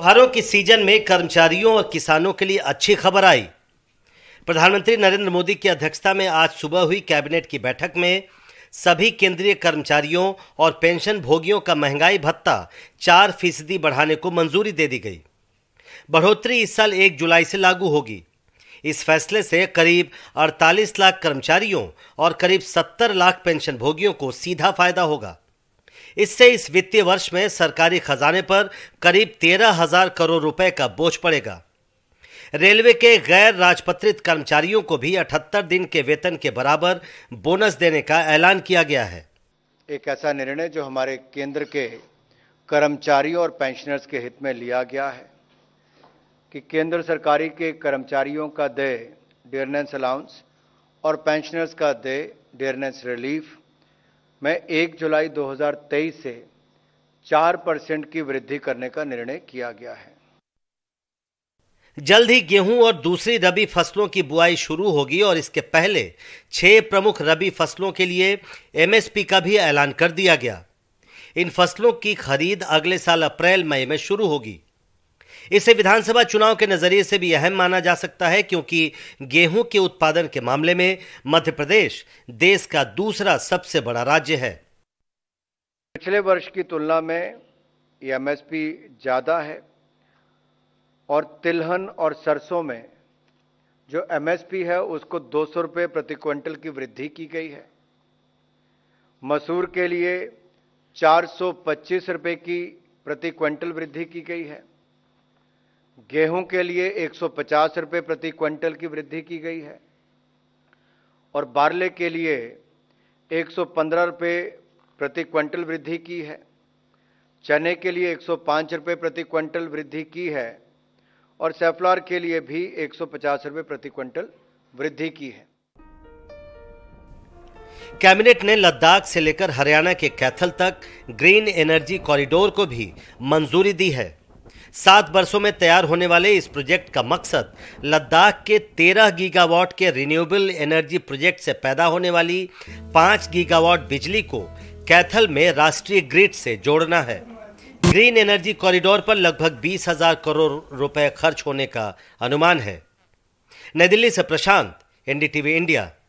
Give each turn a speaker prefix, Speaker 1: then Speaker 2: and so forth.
Speaker 1: त्योहारों के सीजन में कर्मचारियों और किसानों के लिए अच्छी खबर आई प्रधानमंत्री नरेंद्र मोदी की अध्यक्षता में आज सुबह हुई कैबिनेट की बैठक में सभी केंद्रीय कर्मचारियों और पेंशन भोगियों का महंगाई भत्ता चार फीसदी बढ़ाने को मंजूरी दे दी गई बढ़ोतरी इस साल एक जुलाई से लागू होगी इस फैसले से करीब 48 लाख कर्मचारियों और करीब 70 लाख पेंशन भोगियों को सीधा फायदा होगा इससे इस वित्तीय वर्ष में सरकारी खजाने पर करीब तेरह हजार करोड़ रुपए का बोझ पड़ेगा रेलवे के गैर राजपत्रित कर्मचारियों को भी अठहत्तर दिन के वेतन के बराबर बोनस देने का ऐलान किया गया है
Speaker 2: एक ऐसा निर्णय जो हमारे केंद्र के कर्मचारियों और पेंशनर्स के हित में लिया गया है कि केंद्र सरकारी के कर्मचारियों का दे डियरनेंस अलाउंस और पेंशनर्स का दे डियरनेंस रिलीफ मैं 1 जुलाई 2023 से 4 परसेंट की वृद्धि करने का निर्णय किया गया है
Speaker 1: जल्द ही गेहूं और दूसरी रबी फसलों की बुआई शुरू होगी और इसके पहले छह प्रमुख रबी फसलों के लिए एमएसपी का भी ऐलान कर दिया गया इन फसलों की खरीद अगले साल अप्रैल मई में शुरू होगी इसे विधानसभा चुनाव के नजरिए से भी अहम माना जा सकता है क्योंकि गेहूं के उत्पादन के मामले में मध्य प्रदेश देश का दूसरा सबसे बड़ा राज्य है
Speaker 2: पिछले वर्ष की तुलना में एमएसपी ज़्यादा है और तिलहन और सरसों में जो एमएसपी है उसको दो सौ रुपये प्रति क्विंटल की वृद्धि की गई है मसूर के लिए चार सौ पच्चीस रुपये की प्रति क्विंटल वृद्धि की गई है गेहूं के लिए 150 रुपए प्रति क्विंटल की वृद्धि की गई है और बारले के लिए 115 रुपए प्रति क्विंटल वृद्धि की है चने के लिए 105 रुपए प्रति क्विंटल वृद्धि की है और सेफ्लार के लिए भी 150 रुपए प्रति क्विंटल वृद्धि की
Speaker 1: है कैबिनेट ने लद्दाख से लेकर हरियाणा के कैथल तक ग्रीन एनर्जी कॉरिडोर को भी मंजूरी दी है सात वर्षों में तैयार होने वाले इस प्रोजेक्ट का मकसद लद्दाख के तेरह गीगावाट के रिन्यूएबल एनर्जी प्रोजेक्ट से पैदा होने वाली पाँच गीगावाट बिजली को कैथल में राष्ट्रीय ग्रिड से जोड़ना है ग्रीन एनर्जी कॉरिडोर पर लगभग बीस हजार करोड़ रुपए खर्च होने का अनुमान है नई दिल्ली से प्रशांत एनडीटीवी इंडिया